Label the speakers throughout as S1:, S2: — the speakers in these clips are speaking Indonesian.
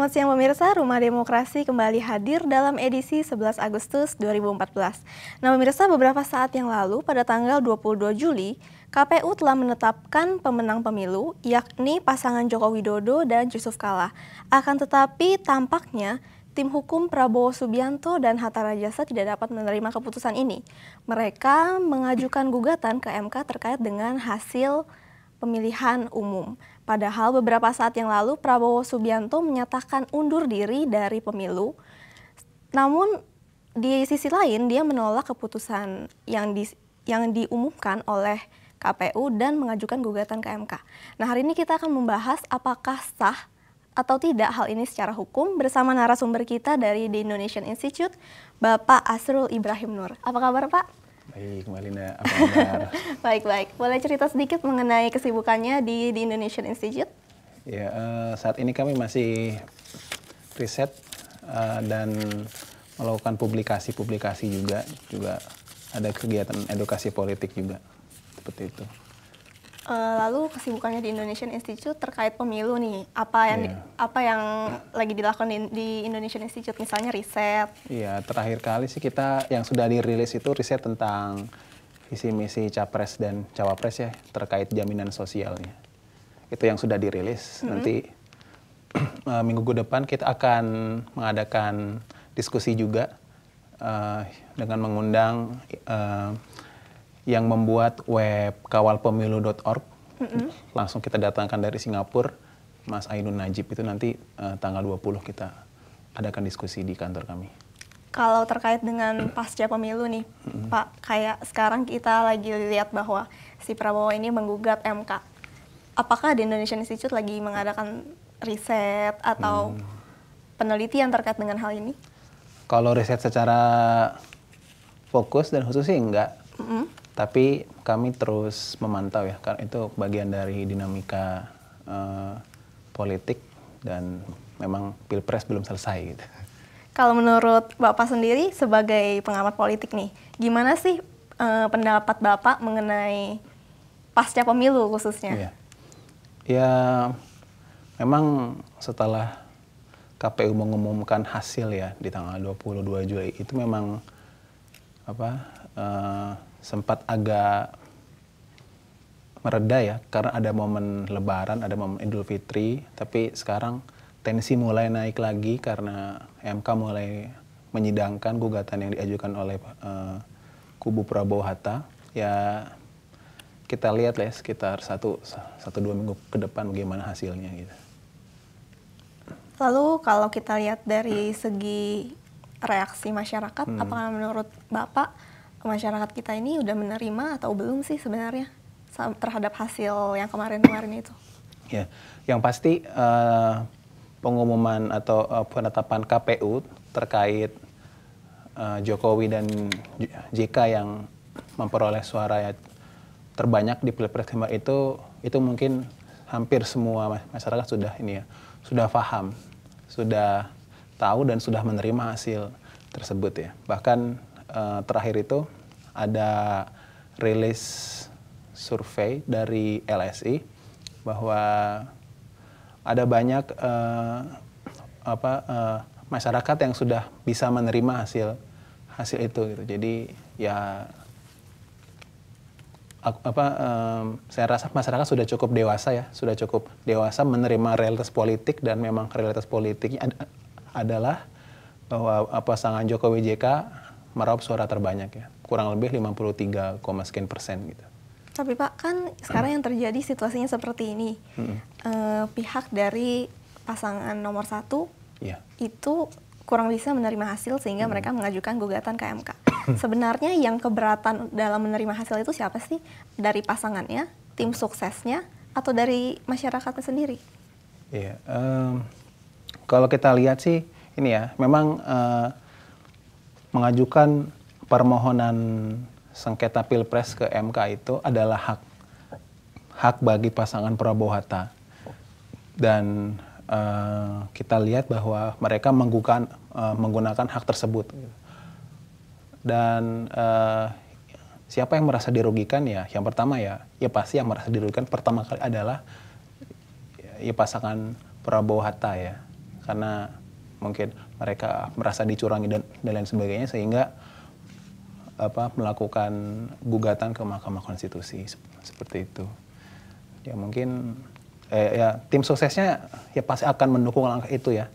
S1: Selamat siang pemirsa, Rumah Demokrasi kembali hadir dalam edisi 11 Agustus 2014. Nah pemirsa, beberapa saat yang lalu pada tanggal 22 Juli, KPU telah menetapkan pemenang pemilu, yakni pasangan Joko Widodo dan Yusuf Kala. Akan tetapi tampaknya tim hukum Prabowo Subianto dan Hatta Rajasa tidak dapat menerima keputusan ini. Mereka mengajukan gugatan ke MK terkait dengan hasil pemilihan umum. Padahal beberapa saat yang lalu Prabowo Subianto menyatakan undur diri dari pemilu. Namun di sisi lain dia menolak keputusan yang di, yang diumumkan oleh KPU dan mengajukan gugatan ke MK. Nah, hari ini kita akan membahas apakah sah atau tidak hal ini secara hukum bersama narasumber kita dari The Indonesian Institute, Bapak Asrul Ibrahim Nur. Apa kabar, Pak?
S2: Baik, Mbak Lina. apa kabar?
S1: Baik-baik. Boleh cerita sedikit mengenai kesibukannya di, di Indonesian Institute?
S2: Ya, uh, saat ini kami masih riset uh, dan melakukan publikasi-publikasi juga. Juga ada kegiatan edukasi politik juga, seperti itu.
S1: Eh, lalu kesibukannya di Indonesian Institute terkait pemilu nih apa yang yeah. apa yang lagi dilakukan di, di Indonesian Institute misalnya riset
S2: iya yeah, terakhir kali sih kita yang sudah dirilis itu riset tentang visi misi capres dan cawapres ya terkait jaminan sosialnya itu yang sudah dirilis mm -hmm. nanti eh, minggu depan kita akan mengadakan diskusi juga uh, dengan mengundang uh, yang membuat web kawalpemilu.org. Mm-hmm. Langsung kita datangkan dari Singapura, Mas Ainun Najib itu nanti uh, tanggal 20 kita adakan diskusi di kantor kami.
S1: Kalau terkait dengan pasca pemilu nih, mm-hmm. Pak, kayak sekarang kita lagi lihat bahwa si Prabowo ini menggugat MK. Apakah di Indonesian Institute lagi mengadakan riset atau mm. penelitian terkait dengan hal ini?
S2: Kalau riset secara fokus dan khusus sih enggak. Mm-hmm. Tapi kami terus memantau ya, karena itu bagian dari dinamika uh, politik dan memang pilpres belum selesai gitu.
S1: Kalau menurut Bapak sendiri sebagai pengamat politik nih, gimana sih uh, pendapat Bapak mengenai pasca pemilu khususnya? Iya.
S2: Ya memang setelah KPU mengumumkan hasil ya di tanggal 22 Juli itu memang apa uh, sempat agak mereda ya karena ada momen lebaran, ada momen Idul Fitri, tapi sekarang tensi mulai naik lagi karena MK mulai menyidangkan gugatan yang diajukan oleh uh, kubu Prabowo Hatta. Ya kita lihat lah ya, sekitar satu satu dua minggu ke depan bagaimana hasilnya gitu.
S1: Lalu kalau kita lihat dari segi reaksi masyarakat, hmm. apakah menurut Bapak masyarakat kita ini udah menerima atau belum sih sebenarnya terhadap hasil yang kemarin-kemarin itu?
S2: Ya, yang pasti uh, pengumuman atau uh, penetapan KPU terkait uh, Jokowi dan JK yang memperoleh suara ya terbanyak di pilpres kemarin itu itu mungkin hampir semua masyarakat sudah ini ya sudah paham sudah tahu dan sudah menerima hasil tersebut ya bahkan Eh, terakhir itu ada rilis survei dari LSI bahwa ada banyak uh, apa uh, masyarakat yang sudah bisa menerima hasil hasil itu gitu. Jadi ya apa um, saya rasa masyarakat sudah cukup dewasa ya, sudah cukup dewasa menerima realitas politik dan memang realitas politiknya ad adalah bahwa pasangan Jokowi JK meraup suara terbanyak ya, kurang lebih 53, sekian persen gitu.
S1: Tapi Pak, kan sekarang yang terjadi situasinya seperti ini. Hmm. E, pihak dari pasangan nomor satu yeah. itu kurang bisa menerima hasil sehingga hmm. mereka mengajukan gugatan ke MK. Hmm. Sebenarnya yang keberatan dalam menerima hasil itu siapa sih? Dari pasangannya, tim suksesnya, atau dari masyarakatnya sendiri?
S2: Iya, yeah. um, kalau kita lihat sih ini ya, memang uh, mengajukan permohonan sengketa pilpres ke MK itu adalah hak hak bagi pasangan Prabowo Hatta dan uh, kita lihat bahwa mereka menggunakan uh, eh, menggunakan hak tersebut dan uh, siapa yang merasa dirugikan ya yang pertama ya ya pasti yang merasa dirugikan pertama kali adalah ya, ya pasangan Prabowo Hatta ya karena mungkin mereka merasa dicurangi dan dan lain sebagainya sehingga apa melakukan gugatan ke Mahkamah Konstitusi seperti itu. Ya mungkin eh, ya tim suksesnya ya pasti akan mendukung langkah itu ya.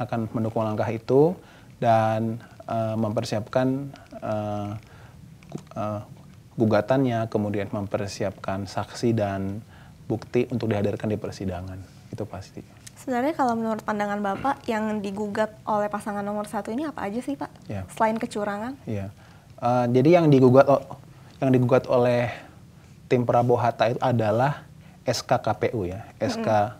S2: Akan mendukung langkah itu dan eh, mempersiapkan eh, eh, gugatannya, kemudian mempersiapkan saksi dan bukti untuk dihadirkan di persidangan. Itu pasti.
S1: Sebenarnya kalau menurut pandangan Bapak, yang digugat oleh pasangan nomor satu ini apa aja sih Pak? Yeah. Selain kecurangan?
S2: Iya. Uh, jadi yang digugat yang digugat oleh tim Prabowo Hatta itu adalah SK KPU ya, SK mm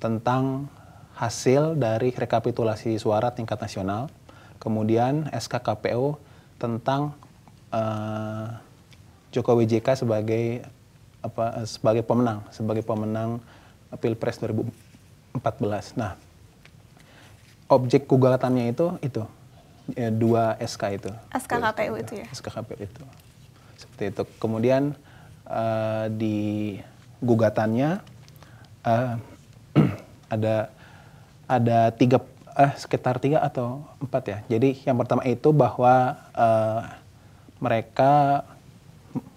S2: tentang hasil dari rekapitulasi suara tingkat nasional, kemudian SK KPU tentang uh, Jokowi JK sebagai apa eh, sebagai pemenang, sebagai pemenang Pilpres 2000, 14. Nah, objek gugatannya itu itu ya, dua SK itu.
S1: SK KPU itu ya.
S2: SK KPU itu. Seperti itu. Kemudian uh, di gugatannya uh, ada ada tiga eh, sekitar tiga atau empat ya. Jadi yang pertama itu bahwa uh, mereka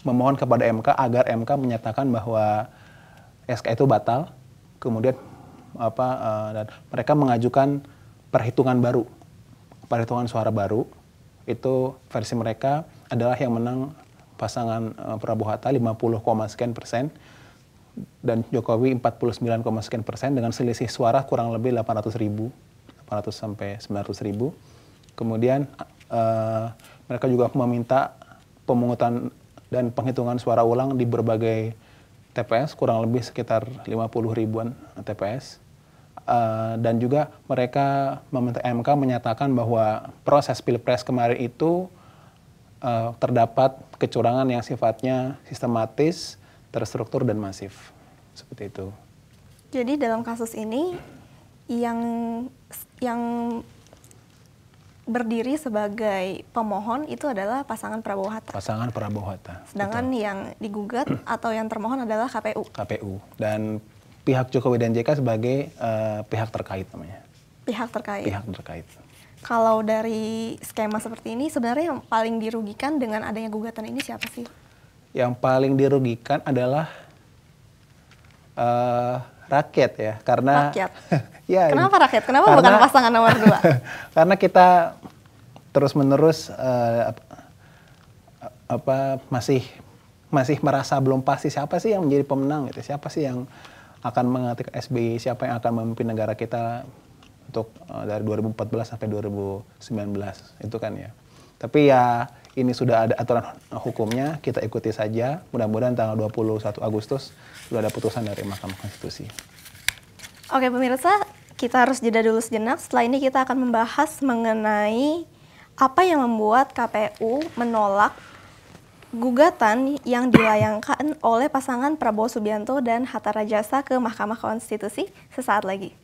S2: memohon kepada MK agar MK menyatakan bahwa SK itu batal, kemudian apa uh, dan mereka mengajukan perhitungan baru. Perhitungan suara baru itu versi mereka adalah yang menang pasangan uh, Prabowo Hatta 50, sekian persen dan Jokowi 49, sekian persen dengan selisih suara kurang lebih 800 ribu, 800 sampai 900 ribu. Kemudian uh, mereka juga meminta pemungutan dan penghitungan suara ulang di berbagai TPS kurang lebih sekitar 50 ribuan TPS uh, eh, dan juga mereka meminta MK menyatakan bahwa proses pilpres kemarin itu uh, terdapat kecurangan yang sifatnya sistematis, terstruktur dan masif seperti itu.
S1: Jadi dalam kasus ini yang yang berdiri sebagai pemohon itu adalah pasangan Prabowo Hatta.
S2: Pasangan Prabowo Hatta. Sedangkan
S1: Betul. yang digugat atau yang termohon adalah KPU.
S2: KPU dan pihak Jokowi dan JK sebagai uh, pihak terkait namanya.
S1: Pihak terkait. Pihak terkait. Kalau dari skema seperti ini sebenarnya yang paling dirugikan dengan adanya gugatan ini siapa sih?
S2: Yang paling dirugikan adalah uh, Rakyat ya, karena... Rakyat. ya, Kenapa rakyat? Kenapa karena, bukan pasangan nomor dua? karena kita terus-menerus uh, apa masih masih merasa belum pasti siapa sih yang menjadi pemenang gitu. Siapa sih yang akan mengatik SBY, siapa yang akan memimpin negara kita untuk uh, dari 2014 sampai 2019 itu kan ya. Tapi ya ini sudah ada aturan hukumnya, kita ikuti saja. Mudah-mudahan tanggal 21 Agustus sudah ada putusan dari Mahkamah Konstitusi.
S1: Oke pemirsa, kita harus jeda dulu sejenak. Setelah ini kita akan membahas mengenai apa yang membuat KPU menolak gugatan yang dilayangkan oleh pasangan Prabowo Subianto dan Hatta Rajasa ke Mahkamah Konstitusi sesaat lagi.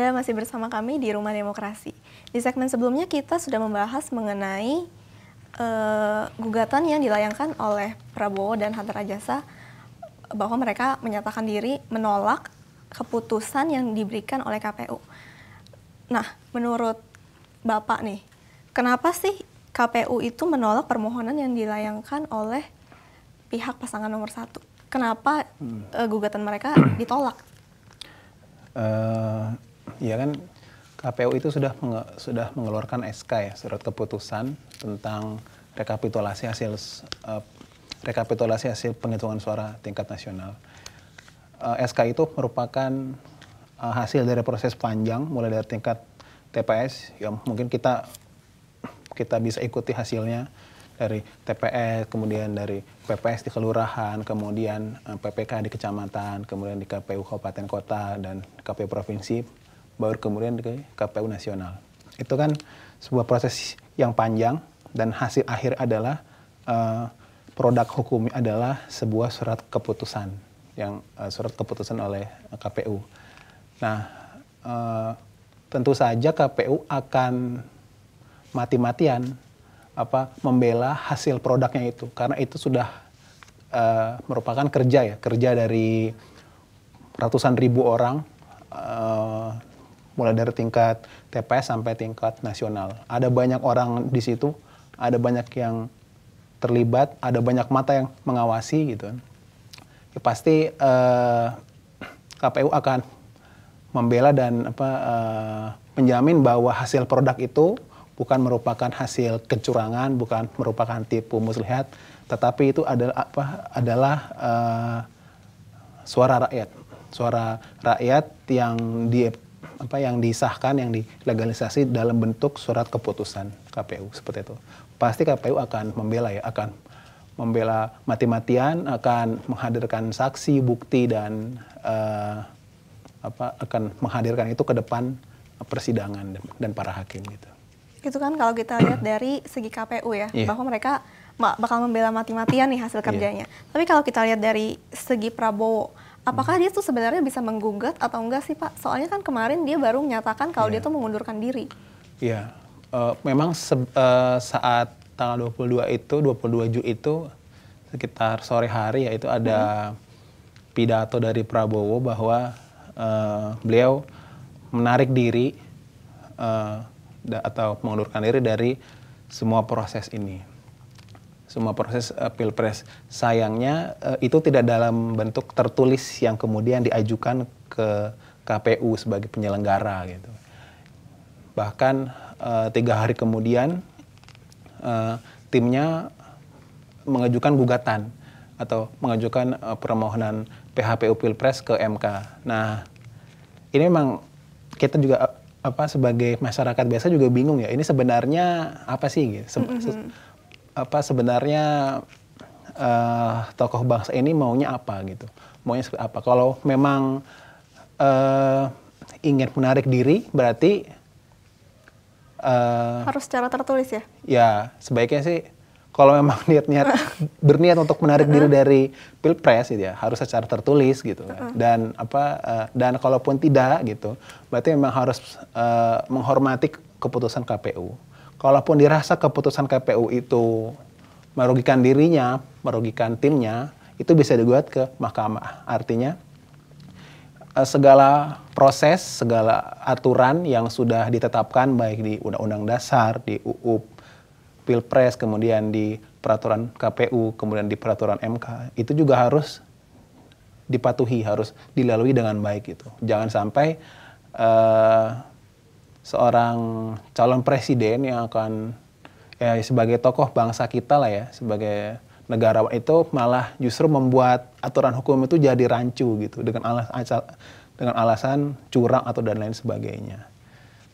S1: Anda masih bersama kami di Rumah Demokrasi. Di segmen sebelumnya kita sudah membahas mengenai uh, gugatan yang dilayangkan oleh Prabowo dan Hatta Rajasa bahwa mereka menyatakan diri menolak keputusan yang diberikan oleh KPU. Nah, menurut Bapak nih, kenapa sih KPU itu menolak permohonan yang dilayangkan oleh pihak pasangan nomor satu? Kenapa uh, gugatan mereka ditolak?
S2: Uh, Iya kan KPU itu sudah menge sudah mengeluarkan SK ya surat keputusan tentang rekapitulasi hasil uh, rekapitulasi hasil penghitungan suara tingkat nasional. Uh, eh, SK itu merupakan uh, hasil dari proses panjang mulai dari tingkat TPS ya mungkin kita kita bisa ikuti hasilnya dari TPS, kemudian dari PPS di kelurahan, kemudian PPK di kecamatan, kemudian di KPU kabupaten kota dan KPU provinsi baru kemudian ke KPU nasional. Itu kan sebuah proses yang panjang dan hasil akhir adalah uh, produk hukum adalah sebuah surat keputusan yang uh, surat keputusan oleh KPU. Nah, uh, tentu saja KPU akan mati-matian apa membela hasil produknya itu karena itu sudah uh, merupakan kerja ya kerja dari ratusan ribu orang uh, mulai dari tingkat TPS sampai tingkat nasional. Ada banyak orang di situ, ada banyak yang terlibat, ada banyak mata yang mengawasi gitu. Ya, pasti eh, KPU akan membela dan apa eh, menjamin bahwa hasil produk itu bukan merupakan hasil kecurangan, bukan merupakan tipu muslihat, tetapi itu adalah apa adalah eh, suara rakyat, suara rakyat yang di apa yang disahkan yang dilegalisasi dalam bentuk surat keputusan KPU seperti itu pasti KPU akan membela ya akan membela mati-matian akan menghadirkan saksi bukti dan uh, apa akan menghadirkan itu ke depan persidangan dan, para hakim gitu
S1: itu kan kalau kita lihat dari segi KPU ya yeah. bahwa mereka bakal membela mati-matian nih hasil iya. kerjanya yeah. tapi kalau kita lihat dari segi Prabowo Apakah dia tuh sebenarnya bisa menggugat atau enggak sih Pak? Soalnya kan kemarin dia baru menyatakan kalau yeah. dia iya. tuh mengundurkan diri.
S2: Iya, yeah. uh, memang se uh, saat tanggal 22 itu, 22 Juli itu sekitar sore hari yaitu ada hmm. pidato dari Prabowo bahwa uh, beliau menarik diri uh, atau mengundurkan diri dari semua proses ini semua proses uh, pilpres. Sayangnya uh, itu tidak dalam bentuk tertulis yang kemudian diajukan ke KPU sebagai penyelenggara gitu. Bahkan uh, tiga hari kemudian uh, timnya mengajukan gugatan atau mengajukan uh, permohonan PHPU pilpres ke MK. Nah ini memang kita juga apa sebagai masyarakat biasa juga bingung ya ini sebenarnya apa sih gitu. Se mm -hmm apa sebenarnya uh, tokoh bangsa ini maunya apa gitu maunya seperti apa kalau memang uh, ingin menarik diri berarti uh, harus
S1: secara tertulis ya
S2: ya sebaiknya sih kalau memang niat-niat berniat untuk menarik diri dari pilpres gitu ya harus secara tertulis gitu kan. dan apa uh, dan kalaupun tidak gitu berarti memang harus uh, menghormati keputusan KPU Kalaupun dirasa keputusan KPU itu merugikan dirinya, merugikan timnya, itu bisa digugat ke mahkamah. Artinya eh, segala proses, segala aturan yang sudah ditetapkan baik di Undang-Undang Dasar, di UU, Pilpres, kemudian di peraturan KPU, kemudian di peraturan MK, itu juga harus dipatuhi, harus dilalui dengan baik gitu. Jangan sampai uh, seorang calon presiden yang akan ya sebagai tokoh bangsa kita lah ya sebagai negara itu malah justru membuat aturan hukum itu jadi rancu gitu dengan alasan dengan alasan curang atau dan lain sebagainya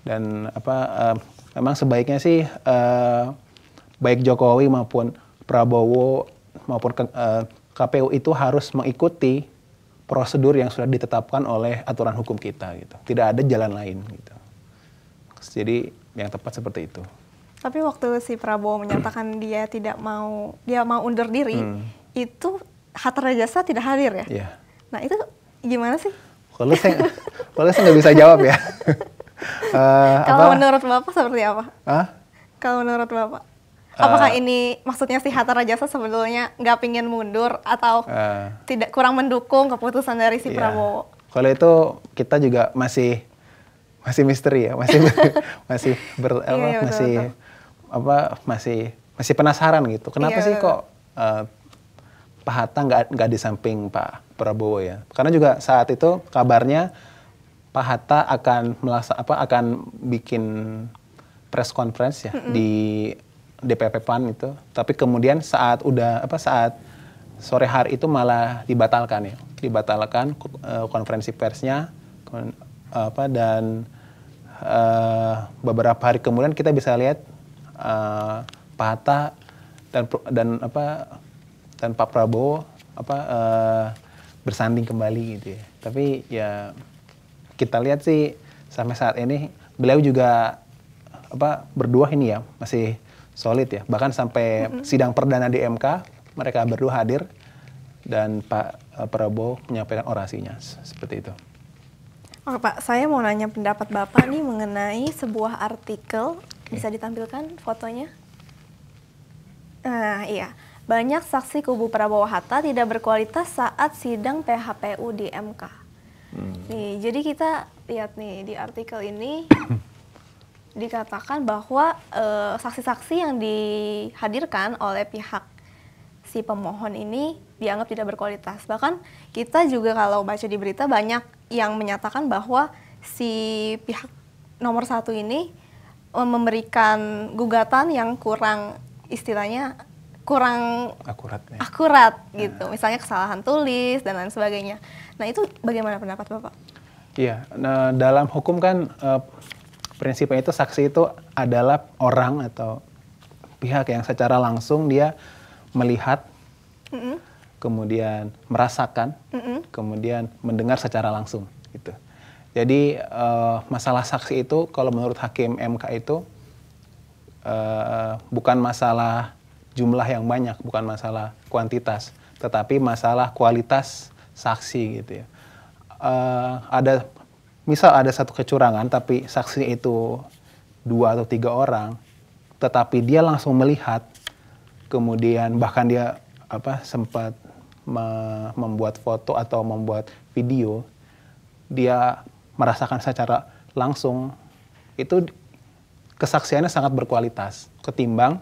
S2: dan apa uh, memang sebaiknya sih uh, baik Jokowi maupun Prabowo maupun uh, eh, KPU itu harus mengikuti prosedur yang sudah ditetapkan oleh aturan hukum kita gitu tidak ada jalan lain gitu jadi yang tepat seperti itu.
S1: Tapi waktu si Prabowo menyatakan dia tidak mau dia mau undur diri, hmm. itu Hatta Rajasa tidak hadir ya? Iya. Nah itu gimana sih?
S2: Kalau saya, kalau saya nggak bisa jawab ya. uh, kalau apa?
S1: menurut bapak seperti apa? Hah? Kalau menurut bapak,
S2: uh, apakah eh.
S1: ini maksudnya si Hatta Rajasa sebetulnya nggak pingin mundur atau uh, tidak kurang mendukung keputusan dari si iya. Prabowo?
S2: Kalau itu kita juga masih masih misteri ya, masih masih ber, apa, iya, iya, masih betul. apa masih masih penasaran gitu. Kenapa iya, sih kok uh, Pak Hatta nggak nggak di samping Pak Prabowo ya? Karena juga saat itu kabarnya Pak Hatta akan melasa apa akan bikin press conference ya mm -hmm. di DPP PAN itu. Tapi kemudian saat udah apa saat sore hari itu malah dibatalkan ya, dibatalkan uh, konferensi persnya apa dan Eh, beberapa hari kemudian kita bisa lihat uh, Pak dan dan apa dan Pak Prabowo apa uh, bersanding kembali gitu ya. Tapi ya kita lihat sih sampai saat ini beliau juga apa berdua ini ya masih solid ya. Bahkan sampai mm -hmm. sidang perdana di MK mereka berdua hadir dan Pak Prabowo menyampaikan orasinya seperti itu.
S1: Oke oh, Pak, saya mau nanya pendapat Bapak nih mengenai sebuah artikel. Okay. Bisa ditampilkan fotonya? Nah, iya. Banyak saksi kubu Prabowo Hatta tidak berkualitas saat sidang PHPU di MK. Hmm. Nih, jadi kita lihat nih di artikel ini dikatakan bahwa eh, saksi-saksi e, saksi -saksi yang dihadirkan oleh pihak si pemohon ini dianggap tidak berkualitas. Bahkan kita juga kalau baca di berita banyak yang menyatakan bahwa si pihak nomor satu ini e, memberikan gugatan yang kurang istilahnya kurang akurat, ya. akurat nah. gitu. Nah. Misalnya kesalahan tulis dan lain sebagainya. Nah itu bagaimana pendapat bapak?
S2: Iya, nah, dalam hukum kan eh, prinsipnya itu saksi itu adalah orang atau pihak yang secara langsung dia melihat, mm -hmm. kemudian merasakan, mm -hmm. kemudian mendengar secara langsung gitu. Jadi uh, masalah saksi itu kalau menurut hakim MK itu uh, bukan masalah jumlah yang banyak, bukan masalah kuantitas, tetapi masalah kualitas saksi gitu ya. Uh, ada misal ada satu kecurangan tapi saksi itu dua atau tiga orang, tetapi dia langsung melihat kemudian bahkan dia apa sempat me membuat foto atau membuat video dia merasakan secara langsung itu kesaksiannya sangat berkualitas ketimbang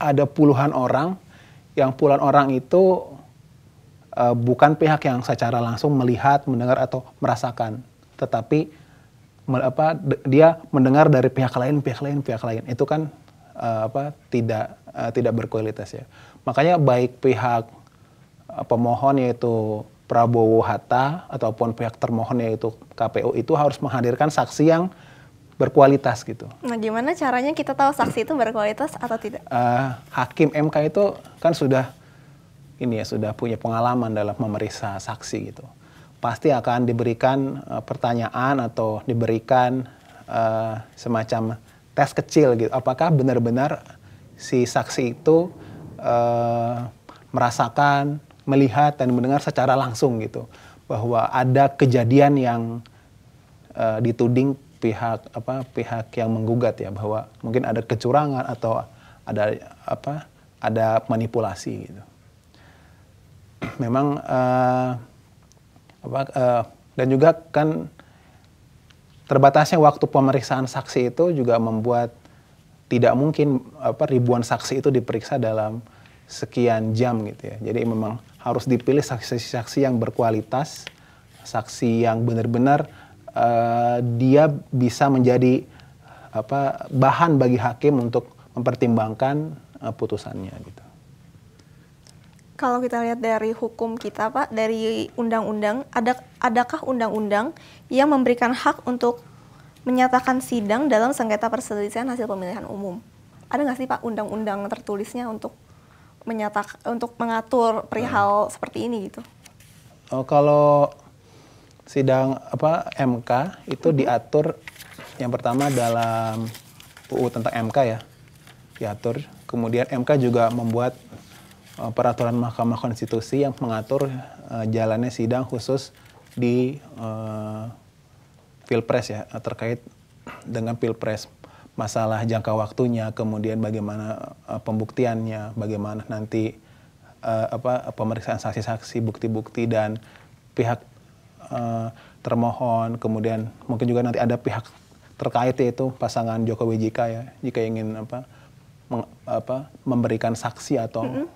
S2: ada puluhan orang yang puluhan orang itu uh, bukan pihak yang secara langsung melihat, mendengar atau merasakan, tetapi apa dia mendengar dari pihak lain, pihak lain, pihak lain. Itu kan uh, apa tidak uh, tidak berkualitas ya. Makanya baik pihak uh, pemohon yaitu Prabowo Hatta ataupun pihak termohon yaitu KPU itu harus menghadirkan saksi yang berkualitas gitu.
S1: Nah, gimana caranya kita tahu saksi itu berkualitas atau tidak?
S2: Uh, hakim MK itu kan sudah ini ya sudah punya pengalaman dalam memeriksa saksi gitu. Pasti akan diberikan uh, pertanyaan atau diberikan uh, semacam tes kecil gitu. Apakah benar-benar si saksi itu uh, merasakan, melihat dan mendengar secara langsung gitu bahwa ada kejadian yang uh, dituding pihak apa pihak yang menggugat ya bahwa mungkin ada kecurangan atau ada apa ada manipulasi gitu. Memang uh, apa uh, dan juga kan terbatasnya waktu pemeriksaan saksi itu juga membuat tidak mungkin apa ribuan saksi itu diperiksa dalam sekian jam gitu ya. Jadi memang harus dipilih saksi-saksi yang berkualitas, saksi yang benar-benar uh, dia bisa menjadi apa bahan bagi hakim untuk mempertimbangkan uh, putusannya gitu
S1: kalau kita lihat dari hukum kita Pak, dari undang-undang, ada adakah undang-undang yang memberikan hak untuk menyatakan sidang dalam sengketa perselisihan hasil pemilihan umum? Ada nggak sih Pak undang-undang tertulisnya untuk menyatak untuk mengatur perihal hmm. seperti ini gitu?
S2: Oh, kalau sidang apa MK itu hmm. diatur yang pertama dalam UU tentang MK ya diatur. Kemudian MK juga membuat Eh, peraturan Mahkamah Konstitusi yang mengatur eh, jalannya sidang khusus di uh, pilpres ya terkait dengan pilpres masalah jangka waktunya kemudian bagaimana uh, pembuktiannya bagaimana nanti uh, apa pemeriksaan saksi-saksi bukti-bukti dan pihak uh, termohon kemudian mungkin juga nanti ada pihak terkait yaitu pasangan Jokowi JK ya jika ingin apa meng, apa memberikan saksi atau mm -hmm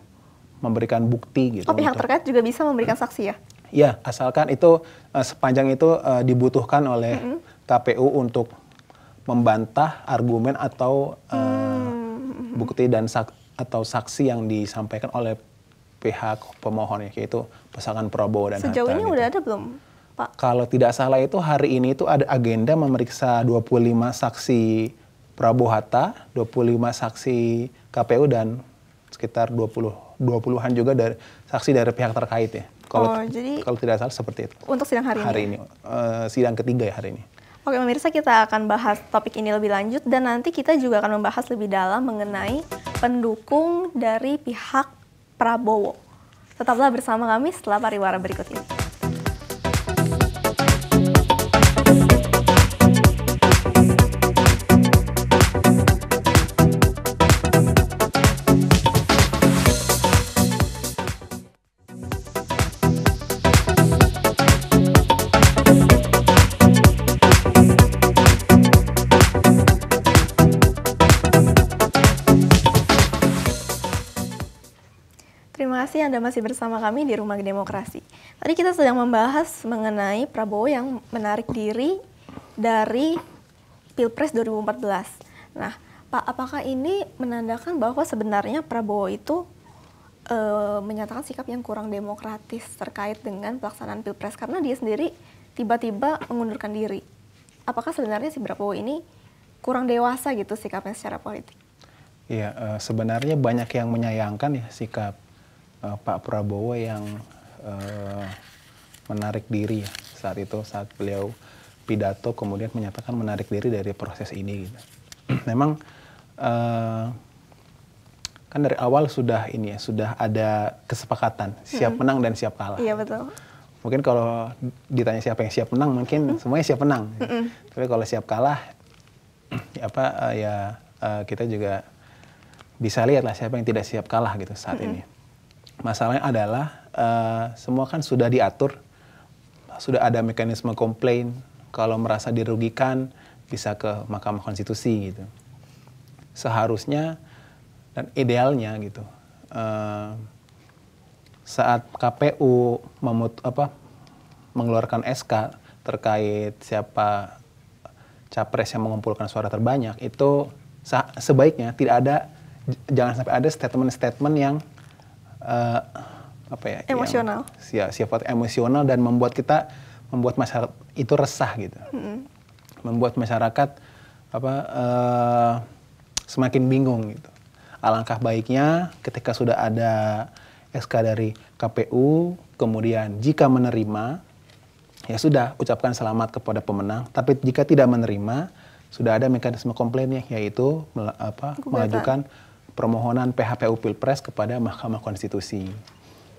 S2: memberikan bukti gitu. Oh pihak
S1: terkait juga bisa memberikan saksi ya?
S2: Ya asalkan itu uh, sepanjang itu uh, dibutuhkan oleh mm -hmm. KPU untuk membantah argumen atau uh, mm -hmm. bukti dan sak atau saksi yang disampaikan oleh pihak pemohon ya yaitu pasangan Prabowo dan Sejauh Hatta. ini gitu. udah ada belum? Pak. Kalau tidak salah itu hari ini itu ada agenda memeriksa 25 saksi Prabowo Hatta, 25 saksi KPU dan sekitar 20 20-an juga dari saksi dari pihak terkait ya. Kalau oh, jadi kalau tidak salah seperti itu.
S1: Untuk sidang hari, hari ini.
S2: Ya? ini uh, sidang ketiga ya hari ini.
S1: Oke pemirsa kita akan bahas topik ini lebih lanjut dan nanti kita juga akan membahas lebih dalam mengenai pendukung dari pihak Prabowo. Tetaplah bersama kami setelah pariwara berikut ini. kasih Anda masih bersama kami di Rumah Demokrasi. Tadi kita sedang membahas mengenai Prabowo yang menarik diri dari Pilpres 2014. Nah, Pak, apakah ini menandakan bahwa sebenarnya Prabowo itu e, menyatakan sikap yang kurang demokratis terkait dengan pelaksanaan Pilpres karena dia sendiri tiba-tiba mengundurkan diri? Apakah sebenarnya si Prabowo ini kurang dewasa gitu sikapnya secara
S2: politik? Iya, eh, sebenarnya banyak yang menyayangkan ya sikap uh, Pak Prabowo yang uh, menarik diri ya saat itu saat beliau pidato kemudian menyatakan menarik diri dari proses ini gitu. Memang uh, kan dari awal sudah ini ya sudah ada kesepakatan siap hmm. menang dan siap kalah. Iya betul. Mungkin kalau ditanya siapa yang siap menang mungkin hmm. semuanya siap menang. Hmm. hmm. Tapi kalau siap kalah ya apa uh, ya uh, kita juga bisa lihat lah siapa yang tidak siap kalah gitu saat hmm. hmm. ini. Masalahnya adalah uh, semua kan sudah diatur, sudah ada mekanisme komplain. Kalau merasa dirugikan bisa ke Mahkamah Konstitusi gitu. Seharusnya dan idealnya gitu. Uh, saat KPU memut apa mengeluarkan SK terkait siapa capres yang mengumpulkan suara terbanyak itu sebaiknya tidak ada jangan sampai ada statement-statement yang uh, apa ya iya, emosional ya, sifat emosional dan membuat kita membuat masyarakat itu resah gitu mm-hmm. membuat masyarakat apa uh, semakin bingung gitu alangkah baiknya ketika sudah ada SK dari KPU kemudian jika menerima ya sudah ucapkan selamat kepada pemenang tapi jika tidak menerima sudah ada mekanisme komplainnya yaitu apa, mengajukan permohonan PHPU Pilpres kepada Mahkamah Konstitusi.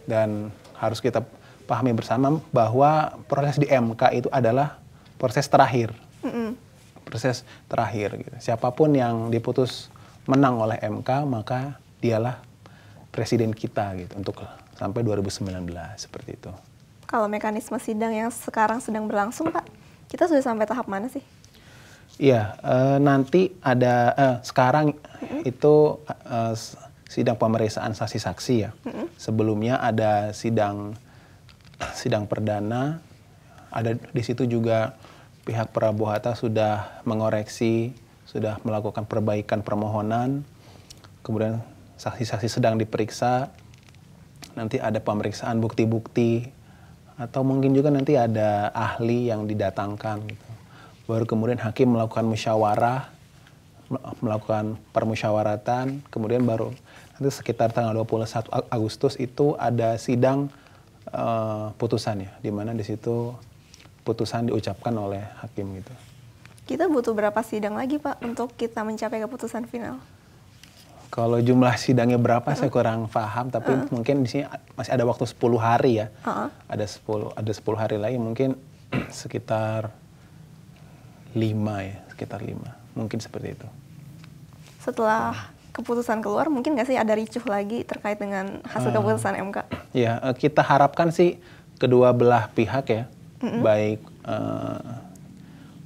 S2: Dan harus kita pahami bersama bahwa proses di MK itu adalah proses terakhir. Mm-mm. Proses terakhir. Gitu. Siapapun yang diputus menang oleh MK, maka dialah presiden kita gitu untuk sampai 2019 seperti itu.
S1: Kalau mekanisme sidang yang sekarang sedang berlangsung, Pak, kita sudah sampai tahap mana sih?
S2: Iya, uh, nanti ada uh, sekarang hmm. itu uh, sidang pemeriksaan saksi-saksi ya. Hmm. Sebelumnya ada sidang sidang perdana. Ada di situ juga pihak Prabowo Hatta sudah mengoreksi, sudah melakukan perbaikan permohonan. Kemudian saksi-saksi sedang diperiksa. Nanti ada pemeriksaan bukti-bukti atau mungkin juga nanti ada ahli yang didatangkan gitu baru kemudian hakim melakukan musyawarah, melakukan permusyawaratan, kemudian baru nanti sekitar tanggal 21 Agustus itu ada sidang uh, eh, putusannya, di mana di situ putusan diucapkan oleh hakim gitu.
S1: Kita butuh berapa sidang lagi Pak untuk kita mencapai keputusan final?
S2: Kalau jumlah sidangnya berapa uh saya kurang paham, tapi -uh. mungkin di sini masih ada waktu 10 hari ya. Uh -uh. Ada 10 ada 10 hari lagi mungkin sekitar lima ya, sekitar lima. Mungkin seperti itu.
S1: Setelah keputusan keluar, mungkin nggak sih ada ricuh lagi terkait dengan hasil hmm. keputusan MK?
S2: Ya, eh, kita harapkan sih kedua belah pihak ya, mm-hmm. baik uh,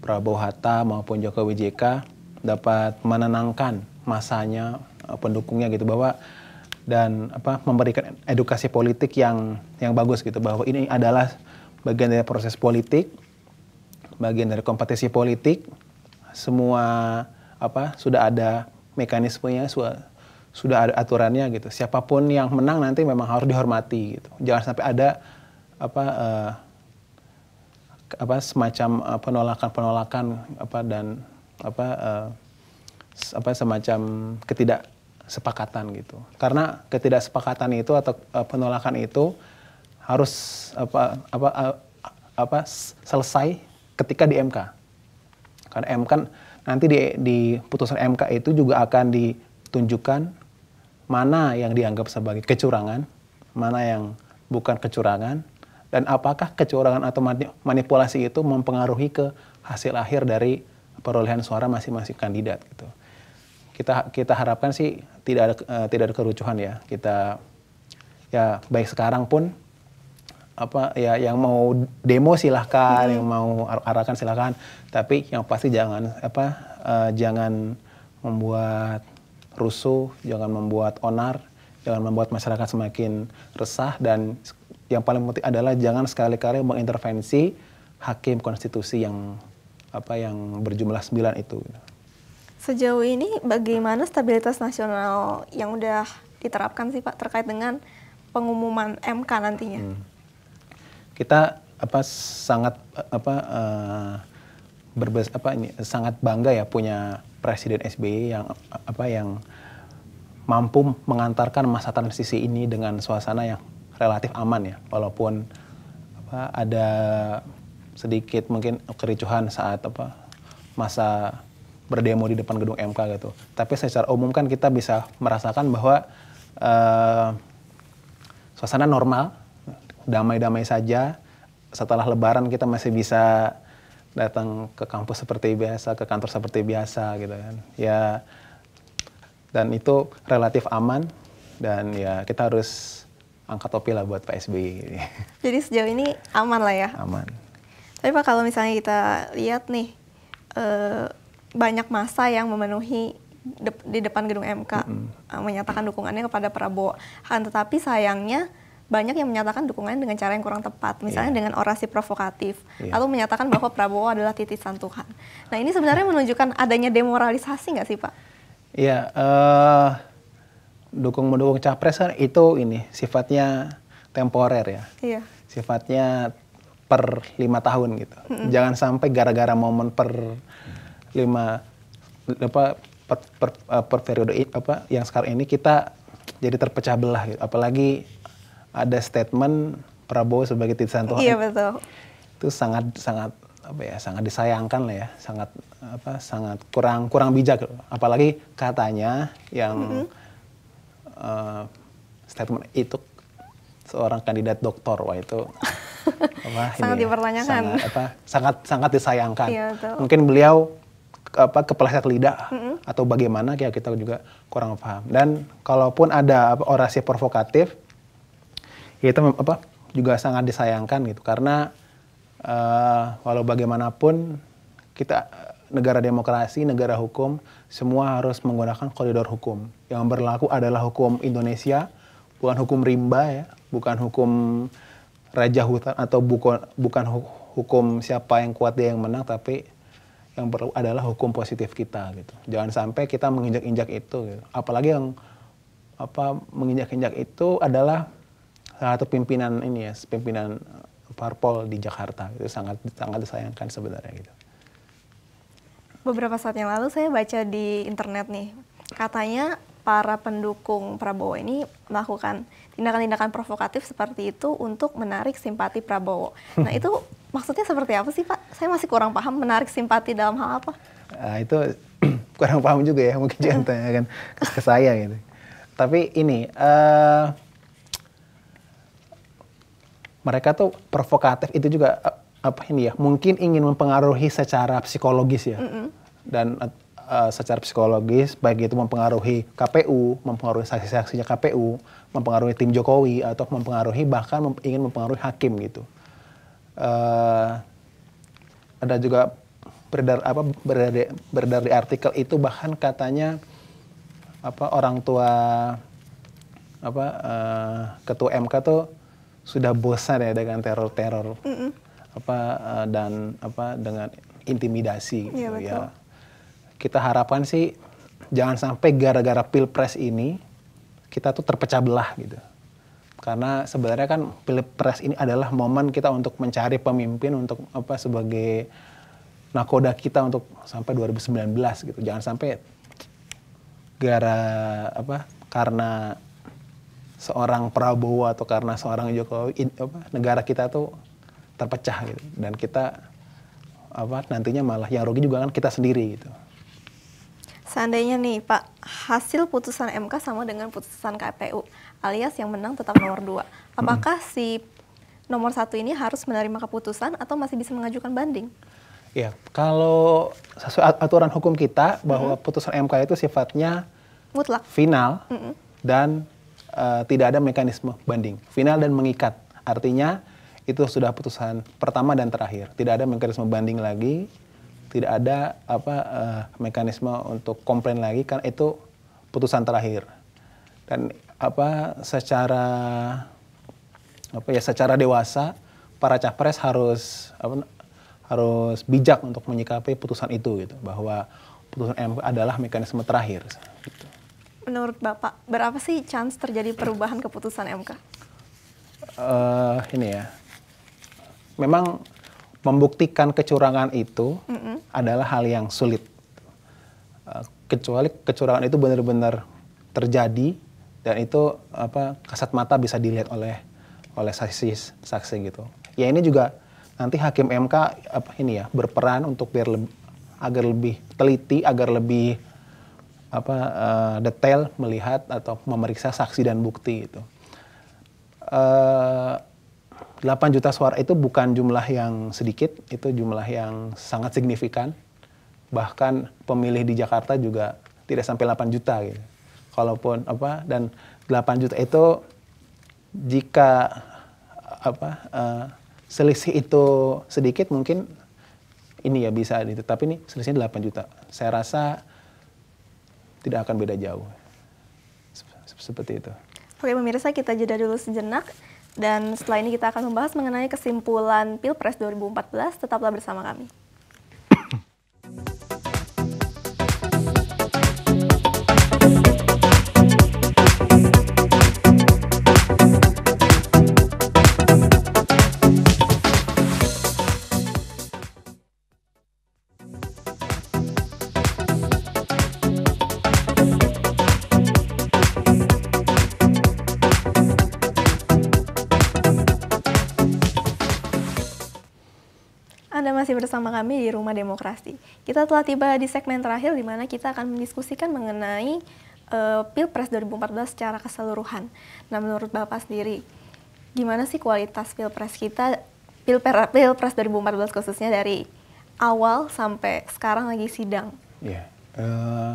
S2: Prabowo Hatta maupun Jokowi JK dapat menenangkan masanya eh, pendukungnya gitu bahwa dan apa memberikan edukasi politik yang yang bagus gitu bahwa ini adalah bagian dari proses politik bagian dari kompetisi politik. Semua apa sudah ada mekanismenya, sudah ada aturannya gitu. Siapapun yang menang nanti memang harus dihormati gitu. Jangan sampai ada apa uh, apa semacam uh, eh, penolakan penolakan apa dan apa uh, apa semacam ketidaksepakatan gitu. Karena ketidaksepakatan itu atau uh, penolakan itu harus apa apa uh, apa selesai ketika di MK. Karena MK kan nanti di, di putusan MK itu juga akan ditunjukkan mana yang dianggap sebagai kecurangan, mana yang bukan kecurangan, dan apakah kecurangan atau manipulasi itu mempengaruhi ke hasil akhir dari perolehan suara masing-masing kandidat gitu. Kita kita harapkan sih tidak ada uh, tidak ada kerucuhan ya. Kita ya baik sekarang pun apa ya yang mau demo silahkan, hmm. yang mau arahkan silahkan, tapi yang pasti jangan apa uh, jangan membuat rusuh, jangan membuat onar, jangan membuat masyarakat semakin resah dan yang paling penting adalah jangan sekali-kali mengintervensi hakim konstitusi yang apa yang berjumlah sembilan itu.
S1: Sejauh ini bagaimana stabilitas nasional yang udah diterapkan sih Pak terkait dengan pengumuman MK nantinya?
S2: Hmm kita apa sangat apa uh, berbes apa ini sangat bangga ya punya Presiden SBY yang apa yang mampu mengantarkan masa transisi ini dengan suasana yang relatif aman ya walaupun apa ada sedikit mungkin kericuhan saat apa masa berdemo di depan gedung MK gitu tapi secara umum kan kita bisa merasakan bahwa uh, suasana normal damai-damai saja. Setelah lebaran kita masih bisa datang ke kampus seperti biasa, ke kantor seperti biasa gitu kan. Ya dan itu relatif aman dan ya kita harus angkat topi lah buat Pak SBY.
S1: Jadi sejauh ini aman lah ya. Aman. Tapi Pak kalau misalnya kita lihat nih eh, banyak masa yang memenuhi di depan gedung MK mm -hmm. Eh, menyatakan dukungannya kepada Prabowo. Kan tetapi sayangnya banyak yang menyatakan dukungannya dengan cara yang kurang tepat, misalnya yeah. dengan orasi provokatif yeah. atau menyatakan bahwa Prabowo adalah titisan Tuhan. Nah ini sebenarnya menunjukkan adanya demoralisasi nggak sih Pak?
S2: Iya, uh, eh, dukung mendukung capres kan itu ini sifatnya temporer ya, yeah. sifatnya per lima tahun gitu. Mm -hmm. Jangan sampai gara-gara momen per lima apa per, per, eh, per periode apa yang sekarang ini kita jadi terpecah belah gitu. Apalagi ada statement Prabowo sebagai titisan Tuhan. Iya betul. Itu sangat sangat apa ya sangat disayangkan lah ya sangat apa sangat kurang kurang bijak apalagi katanya yang mm -hmm. uh, statement itu seorang kandidat doktor wah itu apa, sangat ini, ya,
S1: dipertanyakan sangat,
S2: apa sangat sangat disayangkan iya, betul. mungkin beliau apa kepleset lidah mm -hmm. atau bagaimana ya kita juga kurang paham dan kalaupun ada orasi provokatif ya itu apa juga sangat disayangkan gitu karena uh, walau bagaimanapun kita negara demokrasi, negara hukum, semua harus menggunakan koridor hukum. Yang berlaku adalah hukum Indonesia, bukan hukum rimba ya, bukan hukum raja hutan atau bukan bukan hukum siapa yang kuat dia yang menang, tapi yang perlu adalah hukum positif kita gitu. Jangan sampai kita menginjak-injak itu gitu. Apalagi yang apa menginjak-injak itu adalah salah eh, satu pimpinan ini ya, pimpinan eh, parpol di Jakarta. Itu sangat sangat disayangkan sebenarnya gitu.
S1: Beberapa saat yang lalu saya baca di internet nih, katanya para pendukung Prabowo ini melakukan tindakan-tindakan provokatif seperti itu untuk menarik simpati Prabowo. Nah itu maksudnya seperti apa sih Pak? Saya masih kurang paham menarik simpati dalam hal apa?
S2: Nah, itu kurang paham juga ya mungkin iya. jangan tanyakan ke, ke saya gitu. Tapi ini uh, mereka tuh provokatif itu juga eh, apa ini ya mungkin ingin mempengaruhi secara psikologis ya mm -hmm. dan uh, secara psikologis baik itu mempengaruhi KPU mempengaruhi saksi-saksinya KPU mempengaruhi tim Jokowi atau mempengaruhi bahkan mem ingin mempengaruhi hakim gitu uh, ada juga beredar apa beredar, beredar di artikel itu bahkan katanya apa orang tua apa uh, ketua MK tuh sudah bosan ya dengan teror-teror apa eh, dan apa dengan intimidasi yeah, gitu, iya, ya. betul. ya kita harapkan sih jangan sampai gara-gara pilpres ini kita tuh terpecah belah gitu karena sebenarnya kan pilpres ini adalah momen kita untuk mencari pemimpin untuk apa sebagai nakoda kita untuk sampai 2019 gitu jangan sampai gara apa karena seorang Prabowo atau karena seorang Jokowi in, apa, negara kita tuh terpecah gitu dan kita apa nantinya malah yang rugi juga kan kita sendiri gitu.
S1: Seandainya nih Pak, hasil putusan MK sama dengan putusan KPU, alias yang menang tetap nomor dua. Apakah hmm. si nomor satu ini harus menerima keputusan atau masih bisa mengajukan banding?
S2: Ya, kalau sesuai aturan hukum kita bahwa -hmm. putusan MK itu sifatnya mutlak, final, -hmm. dan uh, tidak ada mekanisme banding final dan mengikat. Artinya itu sudah putusan pertama dan terakhir. Tidak ada mekanisme banding lagi, tidak ada apa uh, mekanisme untuk komplain lagi kan itu putusan terakhir. Dan apa secara apa ya secara dewasa para capres harus apa, harus bijak untuk menyikapi putusan itu gitu bahwa putusan MK adalah mekanisme terakhir. Gitu
S1: menurut Bapak, berapa sih chance terjadi perubahan keputusan MK? Uh,
S2: eh, ini ya, memang membuktikan kecurangan itu mm -hmm. adalah hal yang sulit. Uh, kecuali kecurangan itu benar-benar terjadi dan itu apa kasat mata bisa dilihat oleh oleh saksi saksi gitu. Ya ini juga nanti hakim MK apa ini ya berperan untuk biar lebih, agar lebih teliti, agar lebih apa uh, detail melihat atau memeriksa saksi dan bukti itu. Uh, eh, 8 juta suara itu bukan jumlah yang sedikit, itu jumlah yang sangat signifikan. Bahkan pemilih di Jakarta juga tidak sampai 8 juta gitu. Kalaupun apa dan 8 juta itu jika apa uh, selisih itu sedikit mungkin ini ya bisa ditetap Tapi ini selisihnya 8 juta. Saya rasa tidak akan beda jauh. Seperti itu.
S1: Oke pemirsa kita jeda dulu sejenak dan setelah ini kita akan membahas mengenai kesimpulan Pilpres 2014. Tetaplah bersama kami. masih bersama kami di Rumah Demokrasi. Kita telah tiba di segmen terakhir di mana kita akan mendiskusikan mengenai uh, Pilpres 2014 secara keseluruhan. Nah, menurut Bapak sendiri, gimana sih kualitas Pilpres kita, Pilpres, Pilpres 2014 khususnya dari awal sampai sekarang lagi sidang?
S2: Iya, yeah. uh,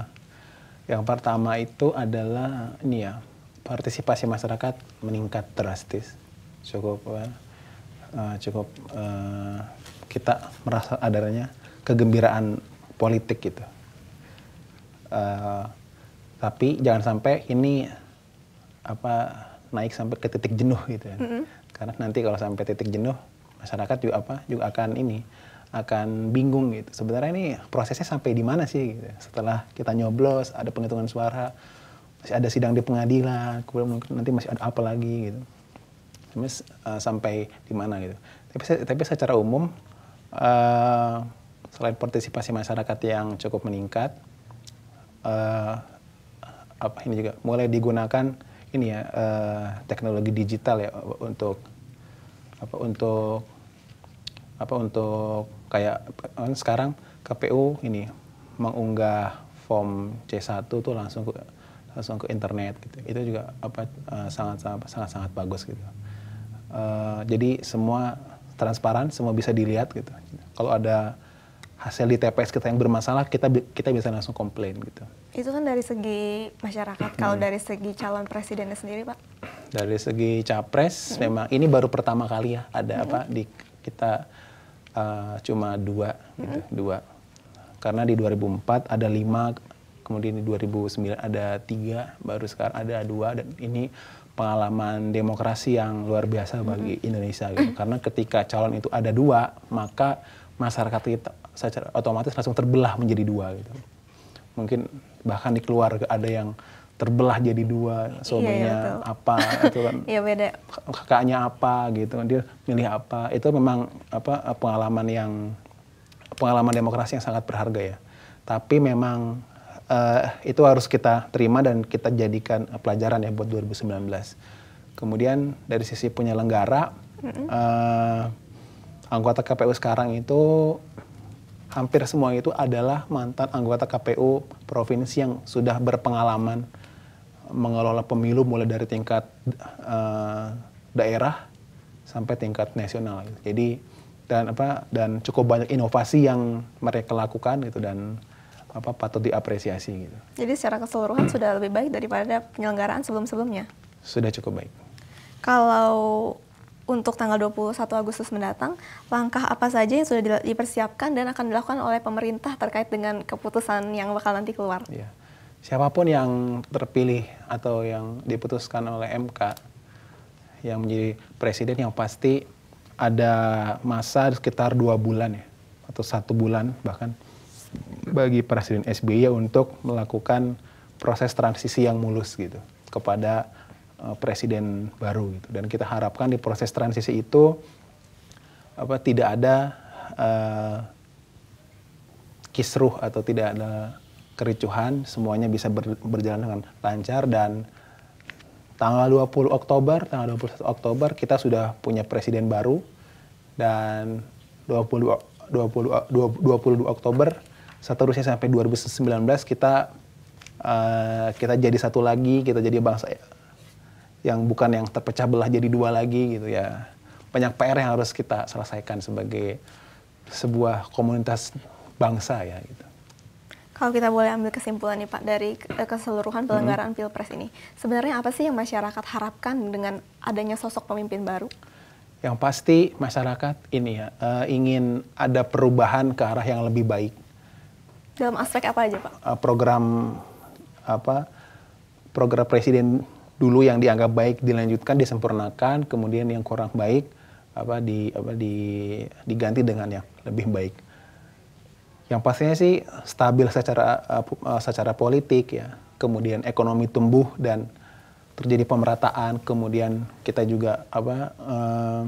S2: yang pertama itu adalah ini ya, partisipasi masyarakat meningkat drastis. Cukup, uh, cukup... Uh, kita merasa adanya kegembiraan politik gitu. Uh, tapi jangan sampai ini apa naik sampai ke titik jenuh gitu Mm -hmm. Karena nanti kalau sampai titik jenuh masyarakat juga apa juga akan ini akan bingung gitu. Sebenarnya ini prosesnya sampai di mana sih gitu. Setelah kita nyoblos, ada penghitungan suara, masih ada sidang di pengadilan, kemudian mungkin nanti masih ada apa lagi gitu. Sampai, uh, eh, sampai di mana gitu. Tapi tapi secara umum uh, selain partisipasi masyarakat yang cukup meningkat, uh, apa ini juga mulai digunakan ini ya uh, teknologi digital ya untuk apa untuk apa untuk kayak kan sekarang KPU ini mengunggah form C1 tuh langsung ke, langsung ke internet gitu. Itu juga apa sangat sangat sangat sangat bagus gitu. Uh, jadi semua transparan, semua bisa dilihat gitu. Kalau ada hasil di TPS kita yang bermasalah, kita kita bisa langsung komplain gitu.
S1: Itu kan dari segi masyarakat. Hmm. Kalau dari segi calon presidennya sendiri, Pak?
S2: Dari segi capres, hmm. memang ini baru pertama kali ya ada hmm. apa di kita uh, cuma dua, gitu, hmm. gitu, dua. Karena di 2004 ada lima, kemudian di 2009 ada tiga, baru sekarang ada dua dan ini pengalaman demokrasi yang luar biasa bagi mm-hmm. Indonesia gitu. Karena ketika calon itu ada dua, maka masyarakat kita secara otomatis langsung terbelah menjadi dua gitu. Mungkin bahkan di keluarga ada yang terbelah jadi dua, iya, iya, suaminya iya, apa itu kan. Iya beda. Kakaknya apa gitu kan dia milih apa. Itu memang apa pengalaman yang pengalaman demokrasi yang sangat berharga ya. Tapi memang Eh, itu harus kita terima dan kita jadikan eh, pelajaran ya buat 2019. Kemudian dari sisi penyelenggara, mm -hmm. uh, anggota KPU sekarang itu hampir semua itu adalah mantan anggota KPU provinsi yang sudah berpengalaman mengelola pemilu mulai dari tingkat uh, daerah sampai tingkat nasional. Jadi dan apa dan cukup banyak inovasi yang mereka lakukan gitu dan apa patut diapresiasi gitu.
S1: Jadi secara keseluruhan sudah lebih baik daripada penyelenggaraan sebelum-sebelumnya.
S2: Sudah cukup baik.
S1: Kalau untuk tanggal 21 Agustus mendatang, langkah apa saja yang sudah dipersiapkan dan akan dilakukan oleh pemerintah terkait dengan keputusan yang bakal nanti keluar?
S2: Ya. Siapapun yang terpilih atau yang diputuskan oleh MK yang menjadi presiden yang pasti ada masa sekitar dua bulan ya atau satu bulan bahkan bagi Presiden SBY untuk melakukan proses transisi yang mulus gitu kepada uh, presiden baru gitu. Dan kita harapkan di proses transisi itu apa tidak ada uh, kisruh atau tidak ada kericuhan, semuanya bisa ber, berjalan dengan lancar dan tanggal 20 Oktober, tanggal 21 Oktober kita sudah punya presiden baru dan 20 20 20, Oktober seterusnya sampai 2019 kita uh, kita jadi satu lagi, kita jadi bangsa yang bukan yang terpecah belah jadi dua lagi gitu ya. Banyak PR yang harus kita selesaikan sebagai sebuah komunitas bangsa ya gitu.
S1: Kalau kita boleh ambil kesimpulan nih Pak dari eh, keseluruhan mm-hmm. pelanggaran hmm. Pilpres ini, sebenarnya apa sih yang masyarakat harapkan dengan adanya sosok pemimpin baru?
S2: Yang pasti masyarakat ini ya uh, ingin ada perubahan ke arah yang lebih baik
S1: dalam aspek apa aja, Pak?
S2: Eh, program apa? Program presiden dulu yang dianggap baik dilanjutkan, disempurnakan, kemudian yang kurang baik apa di apa di diganti dengan yang lebih baik. Yang pastinya sih stabil secara eh, eh, secara politik ya. Kemudian ekonomi tumbuh dan terjadi pemerataan, kemudian kita juga apa uh,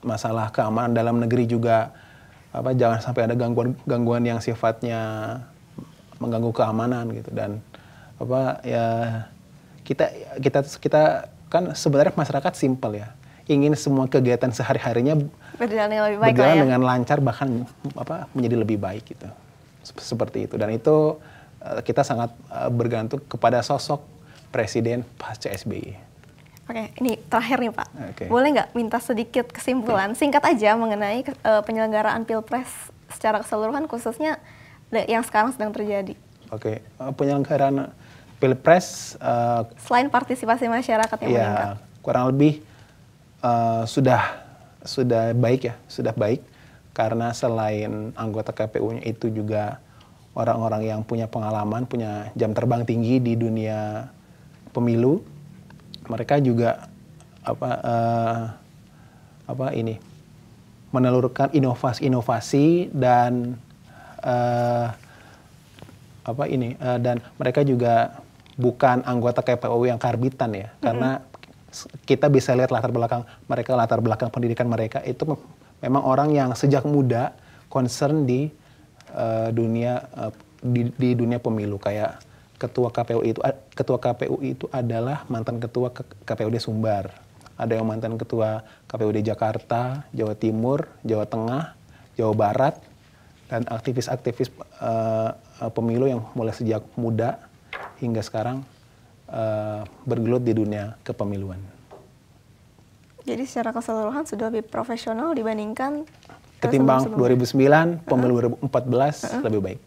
S2: masalah keamanan dalam negeri juga apa jangan sampai ada gangguan-gangguan yang sifatnya mengganggu keamanan gitu dan apa ya kita kita kita kan sebenarnya masyarakat simpel ya ingin semua kegiatan sehari-harinya
S1: berjalan dengan lebih baik berjalan ya? dengan
S2: lancar bahkan apa menjadi lebih baik gitu seperti itu dan itu eh, kita sangat eh, bergantung kepada sosok presiden pasca SBY.
S1: Oke, ini terakhir nih Pak. Okay. Boleh nggak minta sedikit kesimpulan okay. singkat aja mengenai uh, penyelenggaraan pilpres secara keseluruhan khususnya yang sekarang sedang terjadi.
S2: Oke, okay. uh, eh, penyelenggaraan pilpres uh,
S1: selain partisipasi masyarakat yang ya, meningkat,
S2: kurang lebih uh, sudah sudah baik ya, sudah baik karena selain anggota KPU-nya itu juga orang-orang yang punya pengalaman, punya jam terbang tinggi di dunia pemilu mereka juga apa uh, apa ini menelurkan inovasi-inovasi dan uh, apa ini uh, dan mereka juga bukan anggota KPU yang karbitan ya mm -hmm. karena kita bisa lihat latar belakang mereka latar belakang pendidikan mereka itu memang orang yang sejak muda concern di uh, dunia uh, di, di dunia pemilu kayak ketua KPU itu eh, ketua KPU itu adalah mantan ketua KPUD Sumbar. Ada yang mantan ketua KPUD Jakarta, Jawa Timur, Jawa Tengah, Jawa Barat dan aktivis-aktivis uh, pemilu yang mulai sejak muda hingga sekarang uh, bergelut di dunia kepemiluan.
S1: Jadi secara keseluruhan sudah lebih profesional dibandingkan ketimbang 2009,
S2: pemilu uh -huh. 2014 uh -huh. lebih baik.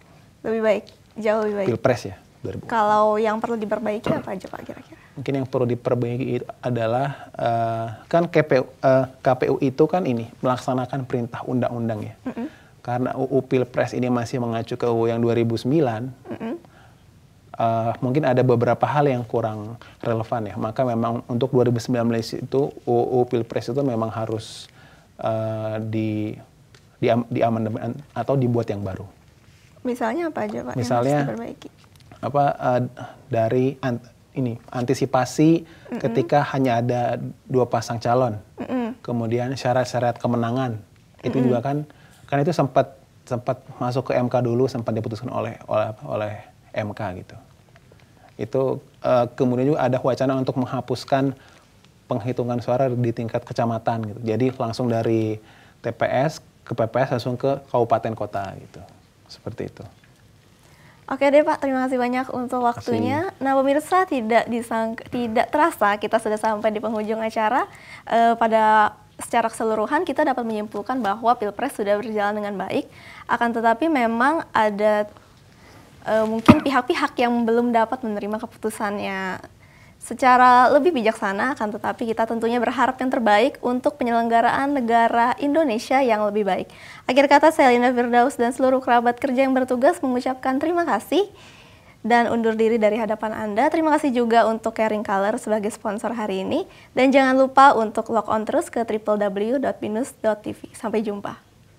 S1: Lebih baik, jauh lebih baik.
S2: Pilpres ya. 2000.
S1: Kalau yang perlu diperbaiki apa aja Pak kira-kira?
S2: Mungkin yang perlu diperbaiki adalah uh, kan KPU, uh, eh, KPU itu kan ini melaksanakan perintah undang-undang ya. Mm -hmm. Karena UU Pilpres ini masih mengacu ke UU yang 2009. Mm -hmm. Uh, mungkin ada beberapa hal yang kurang relevan ya. Maka memang untuk 2019 itu UU Pilpres itu memang harus uh, di di, di amandemen atau dibuat yang baru.
S1: Misalnya apa aja Pak? Misalnya yang diperbaiki?
S2: apa uh, dari an ini antisipasi mm -mm. ketika hanya ada dua pasang calon. mm -mm. Kemudian syarat-syarat kemenangan mm -mm. itu juga kan kan itu sempat sempat masuk ke MK dulu sempat diputuskan oleh oleh oleh MK gitu. Itu uh, kemudian juga ada wacana untuk menghapuskan penghitungan suara di tingkat kecamatan gitu. Jadi langsung dari TPS ke PPS langsung ke kabupaten kota gitu. Seperti itu.
S1: Oke deh Pak, terima kasih banyak untuk waktunya. Kasih. Nah pemirsa tidak disang tidak terasa kita sudah sampai di penghujung acara. E, pada secara keseluruhan kita dapat menyimpulkan bahwa pilpres sudah berjalan dengan baik. Akan tetapi memang ada e, mungkin pihak-pihak yang belum dapat menerima keputusannya secara lebih bijaksana, akan tetapi kita tentunya berharap yang terbaik untuk penyelenggaraan negara Indonesia yang lebih baik. Akhir kata, saya Linda Firdaus dan seluruh kerabat kerja yang bertugas mengucapkan terima kasih dan undur diri dari hadapan Anda. Terima kasih juga untuk Caring Color sebagai sponsor hari ini. Dan jangan lupa untuk log on terus ke www.binus.tv. Sampai jumpa.